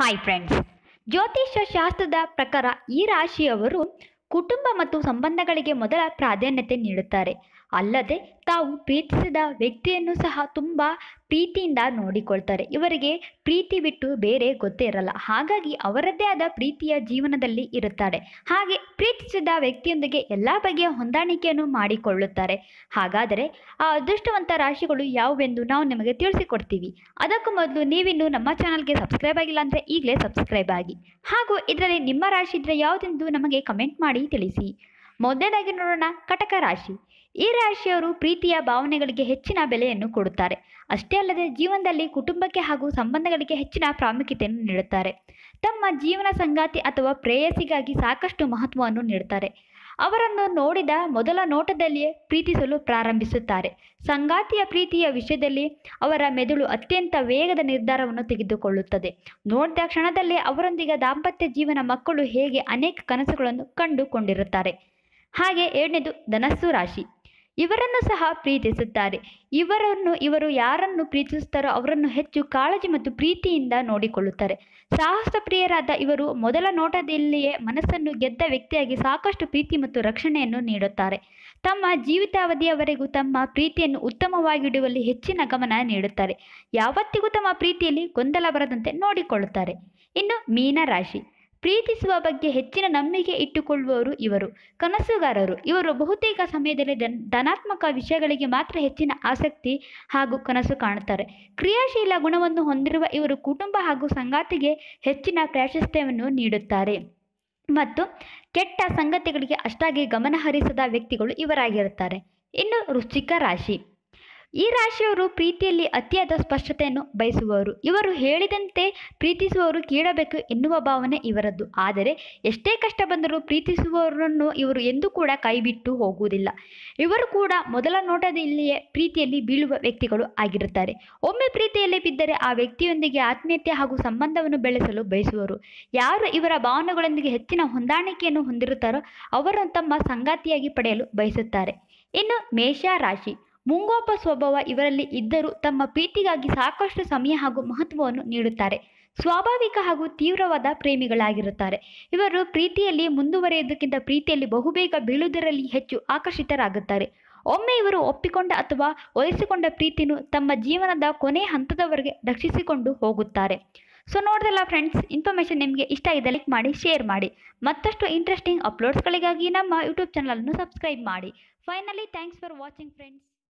hi friends ಜ್ಯೋತಿಷ್ಯ ಶಾಸ್ತ್ರದ ಪ್ರಕಾರ ಈ ರಾಶಿಯವರು ಕುಟುಂಬ ಮತ್ತು ಸಂಬಂಧಗಳಿಗೆ ಮೊದಲ ಪ್ರಾಧಾನ್ಯತೆ ನೀಡುತ್ತಾರೆ ಅಲ್ಲದೆ ತಾವು ಪ್ರೀತಿಸಿದ ವ್ಯಕ್ತಿಯನ್ನು ಸಹ ತುಂಬ ಪ್ರೀತಿಯಿಂದ ನೋಡಿಕೊಳ್ತಾರೆ ಇವರಿಗೆ ಪ್ರೀತಿ ಬಿಟ್ಟು ಬೇರೆ ಗೊತ್ತೇ ಇರಲ್ಲ ಹಾಗಾಗಿ ಅವರದ್ದೇ ಆದ ಪ್ರೀತಿಯ ಜೀವನದಲ್ಲಿ ಇರುತ್ತಾರೆ ಹಾಗೆ ಪ್ರೀತಿಸಿದ ವ್ಯಕ್ತಿಯೊಂದಿಗೆ ಎಲ್ಲ ಬಗೆಯ ಹೊಂದಾಣಿಕೆಯನ್ನು ಮಾಡಿಕೊಳ್ಳುತ್ತಾರೆ ಹಾಗಾದರೆ ಆ ಅದೃಷ್ಟವಂತ ರಾಶಿಗಳು ಯಾವುವೆಂದು ನಾವು ನಿಮಗೆ ತಿಳಿಸಿಕೊಡ್ತೀವಿ ಅದಕ್ಕೂ ಮೊದಲು ನೀವಿನ್ನು ನಮ್ಮ ಚಾನಲ್ಗೆ ಸಬ್ಸ್ಕ್ರೈಬ್ ಆಗಿಲ್ಲ ಅಂದರೆ ಈಗಲೇ ಸಬ್ಸ್ಕ್ರೈಬ್ ಆಗಿ ಹಾಗೂ ಇದರಲ್ಲಿ ನಿಮ್ಮ ರಾಶಿ ಇದ್ರೆ ಯಾವುದೆಂದು ನಮಗೆ ಕಮೆಂಟ್ ಮಾಡಿ ತಿಳಿಸಿ ಮೊದಲನೇದಾಗಿ ನೋಡೋಣ ಕಟಕ ರಾಶಿ ಈ ರಾಶಿಯವರು ಪ್ರೀತಿಯ ಭಾವನೆಗಳಿಗೆ ಹೆಚ್ಚಿನ ಬೆಲೆಯನ್ನು ಕೊಡುತ್ತಾರೆ ಅಷ್ಟೇ ಅಲ್ಲದೆ ಜೀವನದಲ್ಲಿ ಕುಟುಂಬಕ್ಕೆ ಹಾಗೂ ಸಂಬಂಧಗಳಿಗೆ ಹೆಚ್ಚಿನ ಪ್ರಾಮುಖ್ಯತೆಯನ್ನು ನೀಡುತ್ತಾರೆ ತಮ್ಮ ಜೀವನ ಸಂಗಾತಿ ಅಥವಾ ಪ್ರೇಯಸಿಗಾಗಿ ಸಾಕಷ್ಟು ಮಹತ್ವವನ್ನು ನೀಡುತ್ತಾರೆ ಅವರನ್ನು ನೋಡಿದ ಮೊದಲ ನೋಟದಲ್ಲಿಯೇ ಪ್ರೀತಿಸಲು ಪ್ರಾರಂಭಿಸುತ್ತಾರೆ ಸಂಗಾತಿಯ ಪ್ರೀತಿಯ ವಿಷಯದಲ್ಲಿ ಅವರ ಮೆದುಳು ಅತ್ಯಂತ ವೇಗದ ನಿರ್ಧಾರವನ್ನು ತೆಗೆದುಕೊಳ್ಳುತ್ತದೆ ನೋಡಿದ ಕ್ಷಣದಲ್ಲಿ ಅವರೊಂದಿಗೆ ದಾಂಪತ್ಯ ಜೀವನ ಮಕ್ಕಳು ಹೇಗೆ ಅನೇಕ ಕನಸುಗಳನ್ನು ಕಂಡುಕೊಂಡಿರುತ್ತಾರೆ ಹಾಗೆ ಎರಡನೇದು ಧನಸ್ಸು ರಾಶಿ ಇವರನ್ನು ಸಹ ಪ್ರೀತಿಸುತ್ತಾರೆ ಇವರನ್ನು ಇವರು ಯಾರನ್ನು ಪ್ರೀತಿಸುತ್ತಾರೋ ಅವರನ್ನು ಹೆಚ್ಚು ಕಾಳಜಿ ಮತ್ತು ಪ್ರೀತಿಯಿಂದ ನೋಡಿಕೊಳ್ಳುತ್ತಾರೆ ಸಾಹಸ ಪ್ರಿಯರಾದ ಇವರು ಮೊದಲ ನೋಟದಲ್ಲಿಯೇ ಮನಸ್ಸನ್ನು ಗೆದ್ದ ವ್ಯಕ್ತಿಯಾಗಿ ಸಾಕಷ್ಟು ಪ್ರೀತಿ ಮತ್ತು ರಕ್ಷಣೆಯನ್ನು ನೀಡುತ್ತಾರೆ ತಮ್ಮ ಜೀವಿತಾವಧಿಯವರೆಗೂ ತಮ್ಮ ಪ್ರೀತಿಯನ್ನು ಉತ್ತಮವಾಗಿಡುವಲ್ಲಿ ಹೆಚ್ಚಿನ ಗಮನ ನೀಡುತ್ತಾರೆ ಯಾವತ್ತಿಗೂ ತಮ್ಮ ಪ್ರೀತಿಯಲ್ಲಿ ಗೊಂದಲ ಬರದಂತೆ ನೋಡಿಕೊಳ್ಳುತ್ತಾರೆ ಇನ್ನು ಮೀನರಾಶಿ ಪ್ರೀತಿಸುವ ಬಗ್ಗೆ ಹೆಚ್ಚಿನ ನಂಬಿಕೆ ಇಟ್ಟುಕೊಳ್ಳುವವರು ಇವರು ಕನಸುಗಾರರು ಇವರು ಬಹುತೇಕ ಸಮಯದಲ್ಲಿ ಧನಾತ್ಮಕ ವಿಷಯಗಳಿಗೆ ಮಾತ್ರ ಹೆಚ್ಚಿನ ಆಸಕ್ತಿ ಹಾಗೂ ಕನಸು ಕಾಣುತ್ತಾರೆ ಕ್ರಿಯಾಶೀಲ ಗುಣವನ್ನು ಹೊಂದಿರುವ ಇವರು ಕುಟುಂಬ ಹಾಗೂ ಸಂಗಾತಿಗೆ ಹೆಚ್ಚಿನ ಪ್ರಾಶಸ್ತ್ಯವನ್ನು ನೀಡುತ್ತಾರೆ ಮತ್ತು ಕೆಟ್ಟ ಸಂಗತಿಗಳಿಗೆ ಅಷ್ಟಾಗಿ ಗಮನಹರಿಸದ ವ್ಯಕ್ತಿಗಳು ಇವರಾಗಿರುತ್ತಾರೆ ಇನ್ನು ವೃಶ್ಚಿಕ ರಾಶಿ ಈ ರಾಶಿಯವರು ಪ್ರೀತಿಯಲ್ಲಿ ಅತಿಯಾದ ಸ್ಪಷ್ಟತೆಯನ್ನು ಬಯಸುವವರು ಇವರು ಹೇಳಿದಂತೆ ಪ್ರೀತಿಸುವವರು ಕೀಳಬೇಕು ಎನ್ನುವ ಭಾವನೆ ಇವರದ್ದು ಆದರೆ ಎಷ್ಟೇ ಕಷ್ಟ ಬಂದರೂ ಪ್ರೀತಿಸುವವರನ್ನು ಇವರು ಎಂದೂ ಕೂಡ ಕೈಬಿಟ್ಟು ಹೋಗುವುದಿಲ್ಲ ಇವರು ಕೂಡ ಮೊದಲ ನೋಟದಲ್ಲಿಯೇ ಪ್ರೀತಿಯಲ್ಲಿ ಬೀಳುವ ವ್ಯಕ್ತಿಗಳು ಆಗಿರುತ್ತಾರೆ ಒಮ್ಮೆ ಪ್ರೀತಿಯಲ್ಲಿ ಬಿದ್ದರೆ ಆ ವ್ಯಕ್ತಿಯೊಂದಿಗೆ ಆತ್ಮೀಯತೆ ಹಾಗೂ ಸಂಬಂಧವನ್ನು ಬೆಳೆಸಲು ಬಯಸುವರು ಯಾರು ಇವರ ಭಾವನೆಗಳೊಂದಿಗೆ ಹೆಚ್ಚಿನ ಹೊಂದಾಣಿಕೆಯನ್ನು ಹೊಂದಿರುತ್ತಾರೋ ಅವರನ್ನು ತಮ್ಮ ಸಂಗಾತಿಯಾಗಿ ಪಡೆಯಲು ಬಯಸುತ್ತಾರೆ ಇನ್ನು ಮೇಷ ರಾಶಿ ಮುಂಗೋಪ ಸ್ವಭಾವ ಇವರಲ್ಲಿ ಇದ್ದರೂ ತಮ್ಮ ಪ್ರೀತಿಗಾಗಿ ಸಾಕಷ್ಟು ಸಮಯ ಹಾಗೂ ಮಹತ್ವವನ್ನು ನೀಡುತ್ತಾರೆ ಸ್ವಾಭಾವಿಕ ಹಾಗೂ ತೀವ್ರವಾದ ಪ್ರೇಮಿಗಳಾಗಿರುತ್ತಾರೆ ಇವರು ಪ್ರೀತಿಯಲ್ಲಿ ಮುಂದುವರೆಯುವುದಕ್ಕಿಂತ ಪ್ರೀತಿಯಲ್ಲಿ ಬಹುಬೇಗ ಬೀಳುವುದರಲ್ಲಿ ಹೆಚ್ಚು ಆಕರ್ಷಿತರಾಗುತ್ತಾರೆ ಒಮ್ಮೆ ಇವರು ಒಪ್ಪಿಕೊಂಡ ಅಥವಾ ಒಲಿಸಿಕೊಂಡ ಪ್ರೀತಿಯನ್ನು ತಮ್ಮ ಜೀವನದ ಕೊನೆ ಹಂತದವರೆಗೆ ರಕ್ಷಿಸಿಕೊಂಡು ಹೋಗುತ್ತಾರೆ ಸೊ ನೋಡಿದಲ್ಲ ಫ್ರೆಂಡ್ಸ್ ಇನ್ಫಾರ್ಮೇಶನ್ ನಿಮಗೆ ಇಷ್ಟ ಇದೆ ಲೈಕ್ ಮಾಡಿ ಶೇರ್ ಮಾಡಿ ಮತ್ತಷ್ಟು ಇಂಟ್ರೆಸ್ಟಿಂಗ್ ಅಪ್ಲೋಡ್ಸ್ಗಳಿಗಾಗಿ ನಮ್ಮ ಯೂಟ್ಯೂಬ್ ಚಾನಲನ್ನು ಸಬ್ಸ್ಕ್ರೈಬ್ ಮಾಡಿ finally thanks for watching friends